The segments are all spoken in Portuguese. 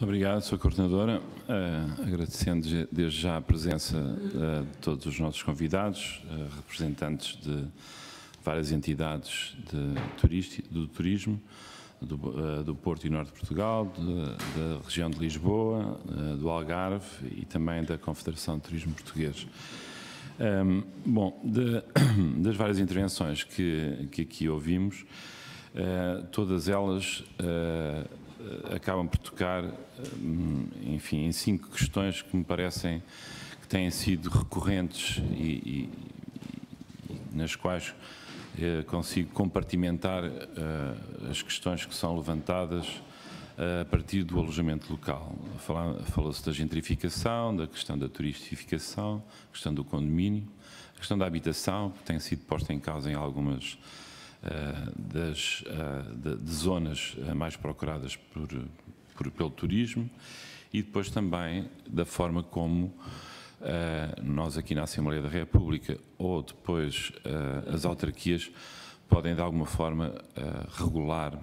Muito obrigado, Sra. Coordenadora. Uh, eh, agradecendo desde já a presença uh, de todos os nossos convidados, uh, representantes de várias entidades de do turismo, do, do, Porto e Norte de Portugal, de, da região de Lisboa, do Algarve e também da Confederação de Turismo Português. Um, ehm, bom, de, das várias intervenções que, que aqui ouvimos, todas elas eh, acabam por tocar, eh, enfim, em cinco questões que me parecem que têm sido recorrentes e, e, e nas quais eh, consigo compartimentar as questões que são levantadas a partir do alojamento local. Falou-se da gentrificação, da questão da turistificação, questão do condomínio, questão da habitação, que tem sido posta em causa em algumas eh, das, eh, de, zonas eh, mais procuradas por, por, pelo turismo e depois também da forma como nós aqui na Assembleia da República ou depois as autarquias podem de alguma forma regular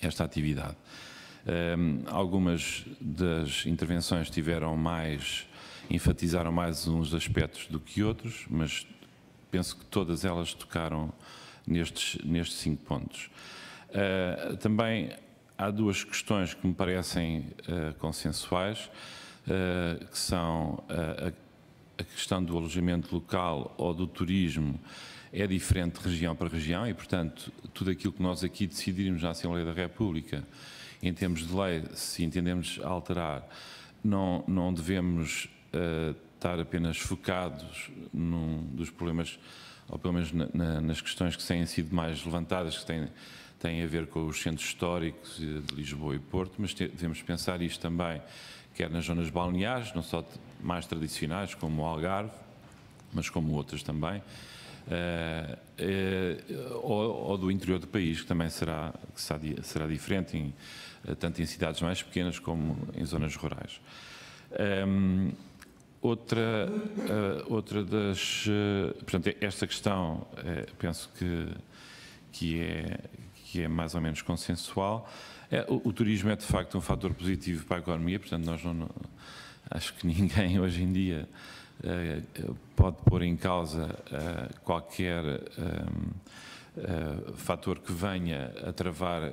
esta atividade. Ehm, algumas das intervenções tiveram mais, enfatizaram mais uns aspectos do que outros, mas penso que todas elas tocaram nestes, nestes cinco pontos. Uh, também há duas questões que me parecem uh, consensuais, uh, que são a, a, questão do alojamento local ou do turismo é diferente de região para região e, portanto, tudo aquilo que nós aqui decidirmos na Assembleia da República, em termos de lei, se entendemos alterar, não, não devemos estar apenas focados num dos problemas ou pelo menos na, na, nas questões que têm sido mais levantadas, que têm, têm a ver com os centros históricos de Lisboa e Porto, mas te, devemos pensar isto também, quer nas zonas balneares, não só mais tradicionais, como o Algarve, mas como outras também, Uh, uh, ou, ou, do interior do país, que também será, que será, será, diferente, em, eh, tanto em cidades mais pequenas como em zonas rurais. Um, ehm, Outra, uh, outra das. Uh, portanto, é, esta questão uh, penso que, que, é, que é mais ou menos consensual. É, o, o, turismo é de facto um fator positivo para a economia, portanto, nós não, não acho que ninguém hoje em dia pode pôr em causa qualquer fator que venha a travar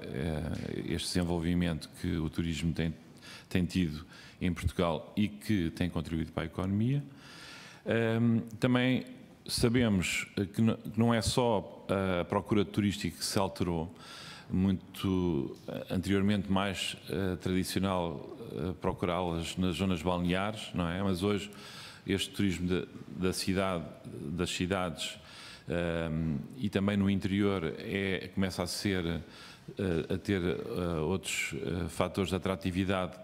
este desenvolvimento que o turismo tem tem tido em Portugal e que tem contribuído para a economia. Um, também sabemos eh, que não é só a procura turística que se alterou, muito eh, anteriormente mais uh, tradicional uh, procurá-las nas zonas balneares, não é? Mas hoje este turismo de, da cidade, das cidades um, e também no interior é, começa a ser uh, a ter outros fatores de atratividade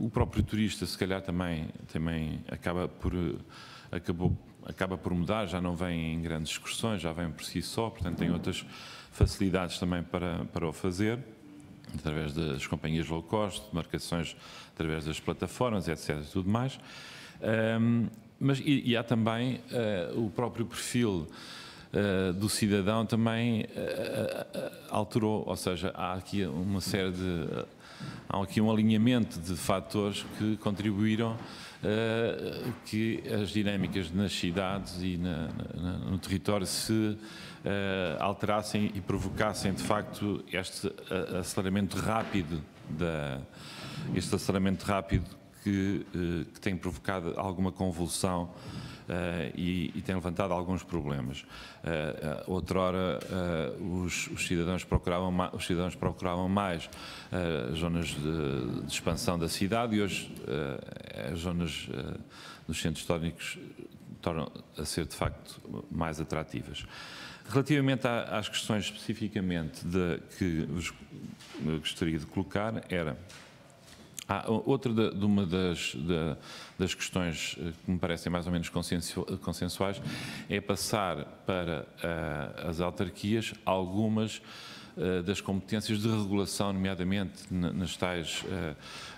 o próprio turista, se calhar, também, também acaba por. Eh, acabou, acaba por mudar, já não vem em grandes excursões, já vem por si só, portanto tem outras facilidades também para, para o fazer, através das companhias low cost, marcações através das plataformas, etc. tudo mais. Um, mas e, e, há também uh, o próprio perfil uh, do cidadão também uh, alterou, ou seja, há aqui uma série de há aqui um alinhamento de fatores que contribuíram uh, que as dinâmicas nas cidades e na, na, no território se uh, alterassem e provocassem de facto este eh, aceleramento rápido da este aceleramento rápido que, uh, que tem provocado alguma convulsão eh, e, e, tem levantado alguns problemas. Eh, eh, outrora, os, os, cidadãos procuravam mais, os cidadãos procuravam mais zonas de, de, expansão da cidade e hoje as zonas dos centros históricos tornam a ser, de facto, mais atrativas. Relativamente às questões especificamente de, que vos gostaria de colocar, era ah, outra de, de uma das, de, das questões eh, que me parecem mais ou menos consensu, consensuais é passar para uh, as autarquias algumas eh, das competências de regulação, nomeadamente nas tais eh,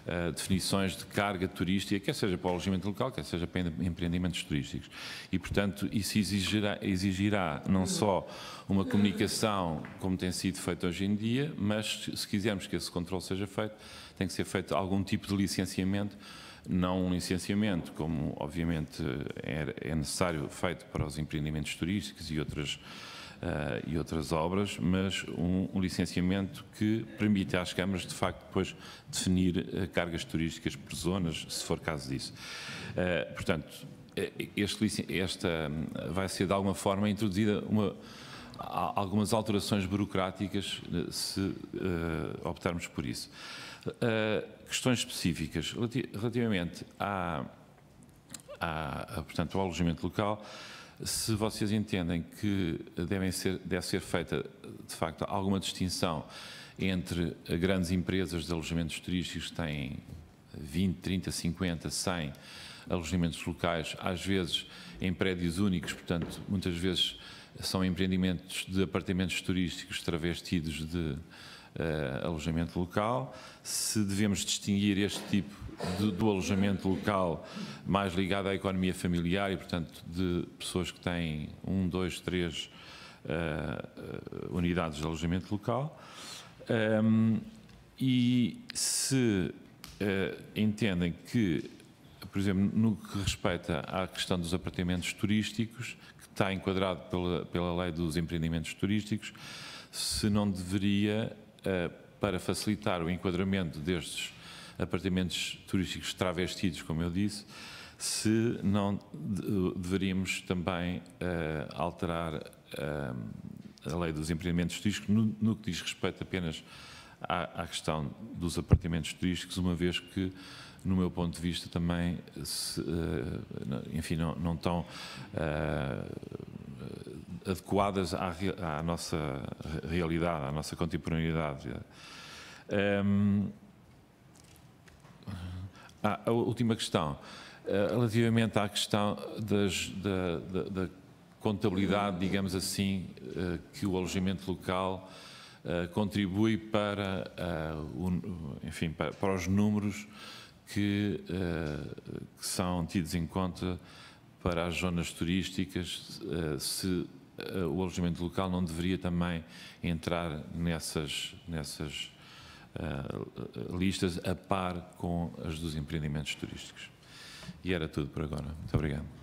eh, definições de carga turística, quer seja para o alojamento local, quer seja para empreendimentos turísticos. E, portanto, isso exigirá, exigirá não só uma comunicação como tem sido feita hoje em dia, mas se quisermos que esse controle seja feito, tem que ser feito algum tipo de licenciamento não um licenciamento, como obviamente é necessário feito para os empreendimentos turísticos e outras eh, e outras obras, mas um, um, licenciamento que permite às câmaras, de facto, depois definir eh, cargas turísticas por zonas, se for caso disso. Eh, portanto, este, esta hum, vai ser de alguma forma introduzida uma, algumas alterações burocráticas se uh, optarmos por isso. Uh, questões específicas relativamente à, à, portanto, ao alojamento local se vocês entendem que devem ser, deve ser feita, de facto, alguma distinção entre grandes empresas de alojamentos turísticos que têm 20, 30, 50, 100 alojamentos locais, às vezes em prédios únicos, portanto, muitas vezes são empreendimentos de apartamentos turísticos travestidos de uh, alojamento local. Se devemos distinguir este tipo de, do alojamento local mais ligado à economia familiar e, portanto, de pessoas que têm um, dois, três uh, unidades de alojamento local. Um, ehm, e se uh, entendem que por exemplo, no que respeita à questão dos apartamentos turísticos, que está enquadrado pela, pela lei dos empreendimentos turísticos, se não deveria, eh, para facilitar o enquadramento destes apartamentos turísticos travestidos, como eu disse, se não deveríamos também eh, alterar eh, a lei dos empreendimentos turísticos no, no que diz respeito apenas à, à questão dos apartamentos turísticos, uma vez que no meu ponto de vista, também, se, eh, enfim, não, não estão uh, eh, adequadas à, à, nossa realidade, à nossa contemporaneidade. Um, ehm, ah, a última questão, eh, relativamente à questão das, da, da, da, contabilidade, digamos assim, que o alojamento local eh, contribui para, eh, enfim, para, os números que, eh, que são tidos em conta para as zonas turísticas, se o alojamento local não deveria também entrar nessas, nessas listas a par com as dos empreendimentos turísticos. E era tudo por agora. Muito obrigado.